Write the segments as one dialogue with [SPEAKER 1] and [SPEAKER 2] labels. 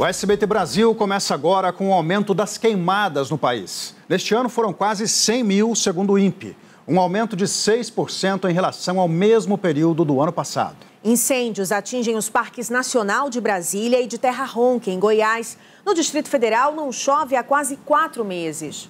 [SPEAKER 1] O SBT Brasil começa agora com o aumento das queimadas no país. Neste ano foram quase 100 mil, segundo o INPE, um aumento de 6% em relação ao mesmo período do ano passado. Incêndios atingem os parques Nacional de Brasília e de Terra Ronca, em Goiás. No Distrito Federal, não chove há quase quatro meses.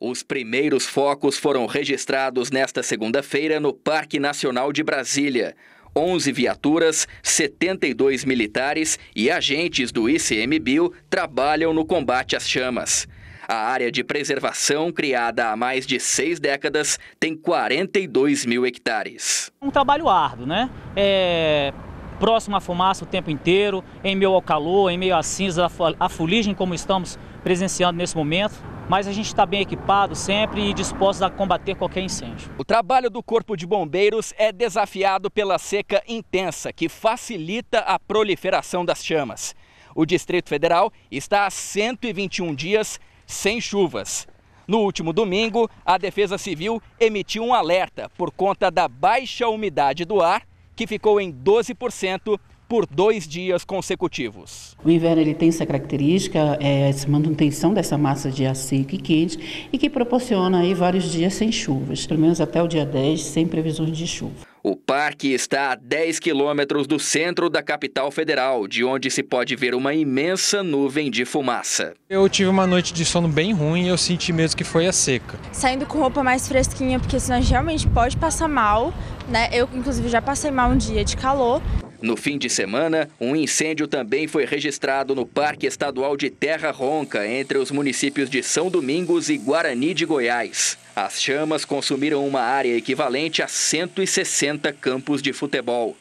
[SPEAKER 2] Os primeiros focos foram registrados nesta segunda-feira no Parque Nacional de Brasília. 11 viaturas, 72 militares e agentes do ICMBio trabalham no combate às chamas. A área de preservação, criada há mais de seis décadas, tem 42 mil hectares.
[SPEAKER 1] Um trabalho árduo, né? É... Próximo à fumaça o tempo inteiro, em meio ao calor, em meio à cinza, à fuligem, como estamos presenciando nesse momento mas a gente está bem equipado sempre e disposto a combater qualquer incêndio.
[SPEAKER 2] O trabalho do Corpo de Bombeiros é desafiado pela seca intensa, que facilita a proliferação das chamas. O Distrito Federal está há 121 dias sem chuvas. No último domingo, a Defesa Civil emitiu um alerta por conta da baixa umidade do ar, que ficou em 12% por dois dias consecutivos.
[SPEAKER 1] O inverno ele tem essa característica, é, essa manutenção dessa massa de ar seco e quente e que proporciona aí vários dias sem chuvas, pelo menos até o dia 10, sem previsões de chuva.
[SPEAKER 2] O parque está a 10 quilômetros do centro da capital federal, de onde se pode ver uma imensa nuvem de fumaça.
[SPEAKER 1] Eu tive uma noite de sono bem ruim e eu senti mesmo que foi a seca. Saindo com roupa mais fresquinha, porque senão realmente pode passar mal, né? Eu, inclusive, já passei mal um dia de calor
[SPEAKER 2] no fim de semana, um incêndio também foi registrado no Parque Estadual de Terra Ronca, entre os municípios de São Domingos e Guarani de Goiás. As chamas consumiram uma área equivalente a 160 campos de futebol.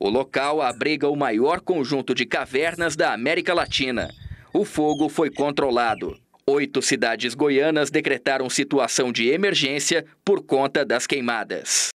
[SPEAKER 2] O local abriga o maior conjunto de cavernas da América Latina. O fogo foi controlado. Oito cidades goianas decretaram situação de emergência por conta das queimadas.